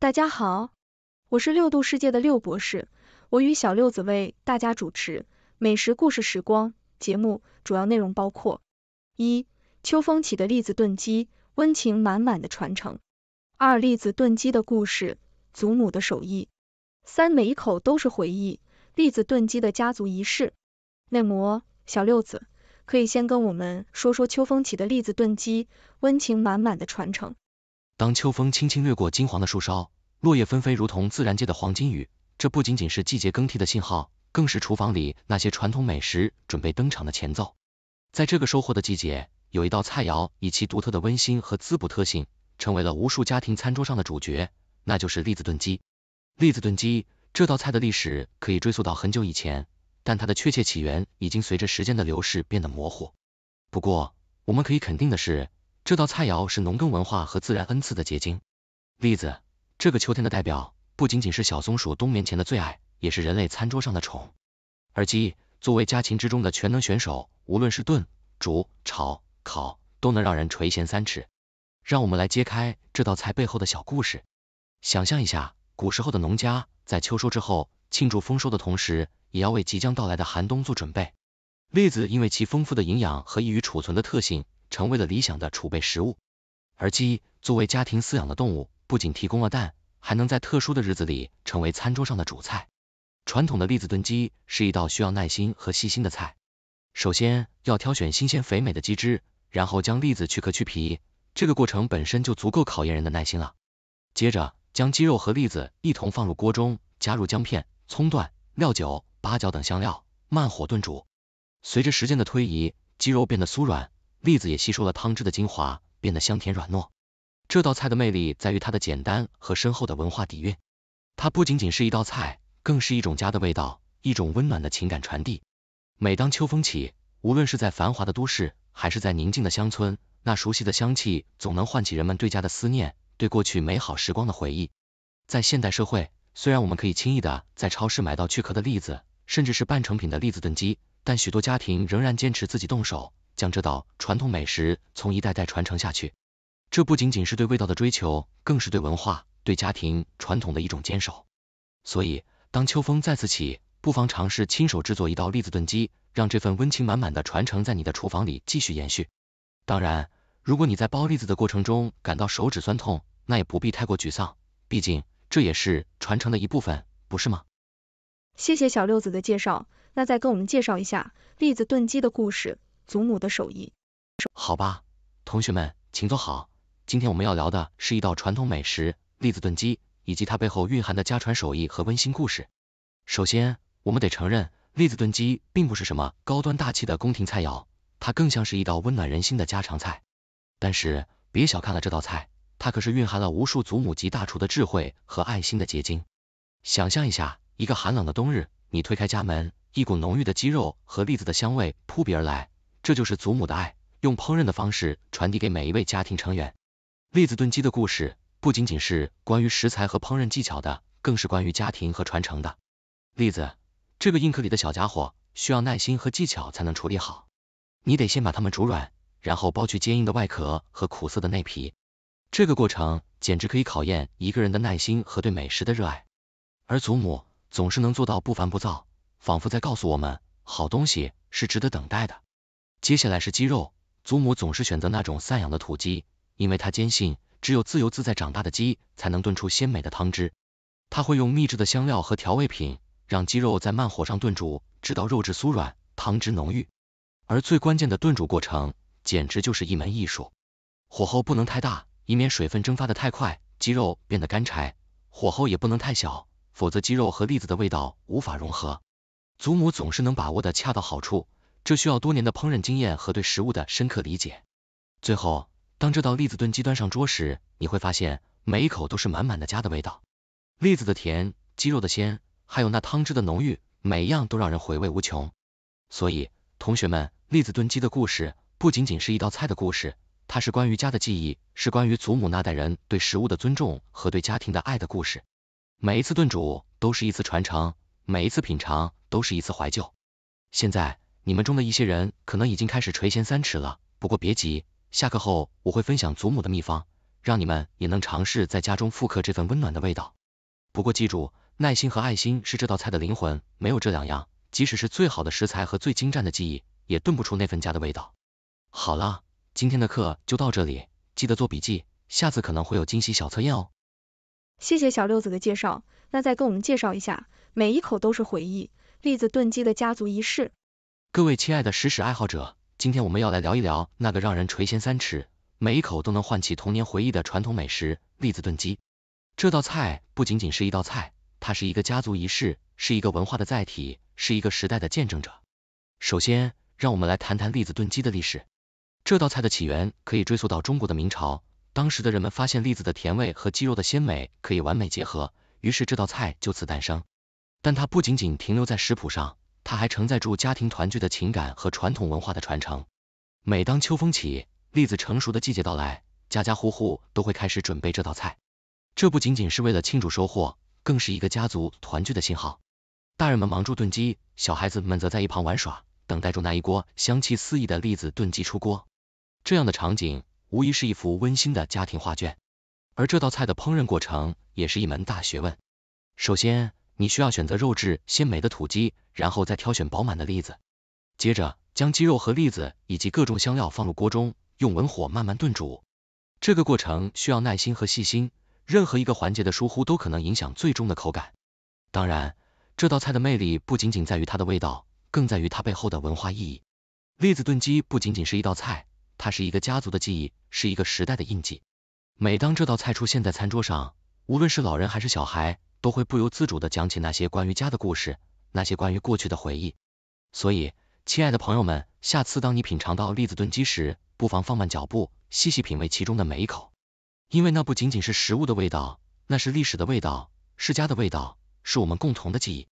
大家好，我是六度世界的六博士，我与小六子为大家主持美食故事时光节目，主要内容包括：一、秋风起的栗子炖鸡，温情满满的传承；二、栗子炖鸡的故事，祖母的手艺；三、每一口都是回忆，栗子炖鸡的家族仪式。内模小六子，可以先跟我们说说秋风起的栗子炖鸡，温情满满的传承。当秋风轻轻掠过金黄的树梢，落叶纷飞，如同自然界的黄金雨。这不仅仅是季节更替的信号，更是厨房里那些传统美食准备登场的前奏。在这个收获的季节，有一道菜肴以其独特的温馨和滋补特性，成为了无数家庭餐桌上的主角，那就是栗子炖鸡。栗子炖鸡这道菜的历史可以追溯到很久以前，但它的确切起源已经随着时间的流逝变得模糊。不过，我们可以肯定的是。这道菜肴是农耕文化和自然恩赐的结晶。栗子，这个秋天的代表，不仅仅是小松鼠冬眠前的最爱，也是人类餐桌上的宠。而鸡，作为家禽之中的全能选手，无论是炖、煮、炒、烤，都能让人垂涎三尺。让我们来揭开这道菜背后的小故事。想象一下，古时候的农家在秋收之后，庆祝丰收的同时，也要为即将到来的寒冬做准备。栗子因为其丰富的营养和易于储存的特性。成为了理想的储备食物，而鸡作为家庭饲养的动物，不仅提供了蛋，还能在特殊的日子里成为餐桌上的主菜。传统的栗子炖鸡是一道需要耐心和细心的菜。首先要挑选新鲜肥美的鸡汁，然后将栗子去壳去皮，这个过程本身就足够考验人的耐心了。接着将鸡肉和栗子一同放入锅中，加入姜片、葱段、料酒、八角等香料，慢火炖煮。随着时间的推移，鸡肉变得酥软。栗子也吸收了汤汁的精华，变得香甜软糯。这道菜的魅力在于它的简单和深厚的文化底蕴。它不仅仅是一道菜，更是一种家的味道，一种温暖的情感传递。每当秋风起，无论是在繁华的都市，还是在宁静的乡村，那熟悉的香气总能唤起人们对家的思念，对过去美好时光的回忆。在现代社会，虽然我们可以轻易的在超市买到去壳的栗子，甚至是半成品的栗子炖鸡，但许多家庭仍然坚持自己动手。将这道传统美食从一代代传承下去，这不仅仅是对味道的追求，更是对文化、对家庭传统的一种坚守。所以，当秋风再次起，不妨尝试亲手制作一道栗子炖鸡，让这份温情满满的传承在你的厨房里继续延续。当然，如果你在剥栗子的过程中感到手指酸痛，那也不必太过沮丧，毕竟这也是传承的一部分，不是吗？谢谢小六子的介绍，那再跟我们介绍一下栗子炖鸡的故事。祖母的手艺。好吧，同学们请坐好。今天我们要聊的是一道传统美食栗子炖鸡，以及它背后蕴含的家传手艺和温馨故事。首先，我们得承认，栗子炖鸡并不是什么高端大气的宫廷菜肴，它更像是一道温暖人心的家常菜。但是别小看了这道菜，它可是蕴含了无数祖母级大厨的智慧和爱心的结晶。想象一下，一个寒冷的冬日，你推开家门，一股浓郁的鸡肉和栗子的香味扑鼻而来。这就是祖母的爱，用烹饪的方式传递给每一位家庭成员。栗子炖鸡的故事不仅仅是关于食材和烹饪技巧的，更是关于家庭和传承的。栗子，这个硬壳里的小家伙，需要耐心和技巧才能处理好。你得先把它们煮软，然后剥去坚硬的外壳和苦涩的内皮。这个过程简直可以考验一个人的耐心和对美食的热爱。而祖母总是能做到不烦不躁，仿佛在告诉我们，好东西是值得等待的。接下来是鸡肉，祖母总是选择那种散养的土鸡，因为她坚信只有自由自在长大的鸡才能炖出鲜美的汤汁。她会用秘制的香料和调味品，让鸡肉在慢火上炖煮，直到肉质酥软，汤汁浓郁。而最关键的炖煮过程，简直就是一门艺术。火候不能太大，以免水分蒸发的太快，鸡肉变得干柴；火候也不能太小，否则鸡肉和栗子的味道无法融合。祖母总是能把握的恰到好处。这需要多年的烹饪经验和对食物的深刻理解。最后，当这道栗子炖鸡端上桌时，你会发现每一口都是满满的家的味道。栗子的甜，鸡肉的鲜，还有那汤汁的浓郁，每一样都让人回味无穷。所以，同学们，栗子炖鸡的故事不仅仅是一道菜的故事，它是关于家的记忆，是关于祖母那代人对食物的尊重和对家庭的爱的故事。每一次炖煮都是一次传承，每一次品尝都是一次怀旧。现在。你们中的一些人可能已经开始垂涎三尺了，不过别急，下课后我会分享祖母的秘方，让你们也能尝试在家中复刻这份温暖的味道。不过记住，耐心和爱心是这道菜的灵魂，没有这两样，即使是最好的食材和最精湛的技艺，也炖不出那份家的味道。好了，今天的课就到这里，记得做笔记，下次可能会有惊喜小测验哦。谢谢小六子的介绍，那再跟我们介绍一下，每一口都是回忆，栗子炖鸡的家族仪式。各位亲爱的食史爱好者，今天我们要来聊一聊那个让人垂涎三尺、每一口都能唤起童年回忆的传统美食——栗子炖鸡。这道菜不仅仅是一道菜，它是一个家族仪式，是一个文化的载体，是一个时代的见证者。首先，让我们来谈谈栗子炖鸡的历史。这道菜的起源可以追溯到中国的明朝，当时的人们发现栗子的甜味和鸡肉的鲜美可以完美结合，于是这道菜就此诞生。但它不仅仅停留在食谱上。它还承载住家庭团聚的情感和传统文化的传承。每当秋风起，栗子成熟的季节到来，家家户户都会开始准备这道菜。这不仅仅是为了庆祝收获，更是一个家族团聚的信号。大人们忙住炖鸡，小孩子们则在一旁玩耍，等待住那一锅香气四溢的栗子炖鸡出锅。这样的场景无疑是一幅温馨的家庭画卷。而这道菜的烹饪过程也是一门大学问。首先你需要选择肉质鲜美的土鸡，然后再挑选饱满的栗子，接着将鸡肉和栗子以及各种香料放入锅中，用文火慢慢炖煮。这个过程需要耐心和细心，任何一个环节的疏忽都可能影响最终的口感。当然，这道菜的魅力不仅仅在于它的味道，更在于它背后的文化意义。栗子炖鸡不仅仅是一道菜，它是一个家族的记忆，是一个时代的印记。每当这道菜出现在餐桌上，无论是老人还是小孩，都会不由自主的讲起那些关于家的故事，那些关于过去的回忆。所以，亲爱的朋友们，下次当你品尝到栗子炖鸡时，不妨放慢脚步，细细品味其中的每一口，因为那不仅仅是食物的味道，那是历史的味道，是家的味道，是我们共同的记忆。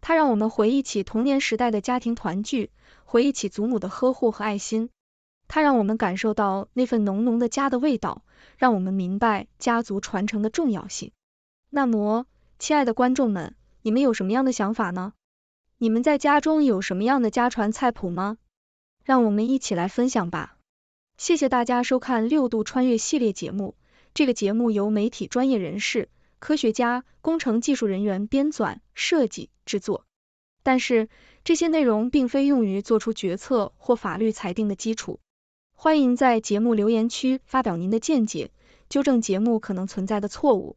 它让我们回忆起童年时代的家庭团聚，回忆起祖母的呵护和爱心。它让我们感受到那份浓浓的家的味道，让我们明白家族传承的重要性。那么，亲爱的观众们，你们有什么样的想法呢？你们在家中有什么样的家传菜谱吗？让我们一起来分享吧。谢谢大家收看六度穿越系列节目。这个节目由媒体专业人士、科学家、工程技术人员编纂、设计、制作。但是这些内容并非用于做出决策或法律裁定的基础。欢迎在节目留言区发表您的见解，纠正节目可能存在的错误。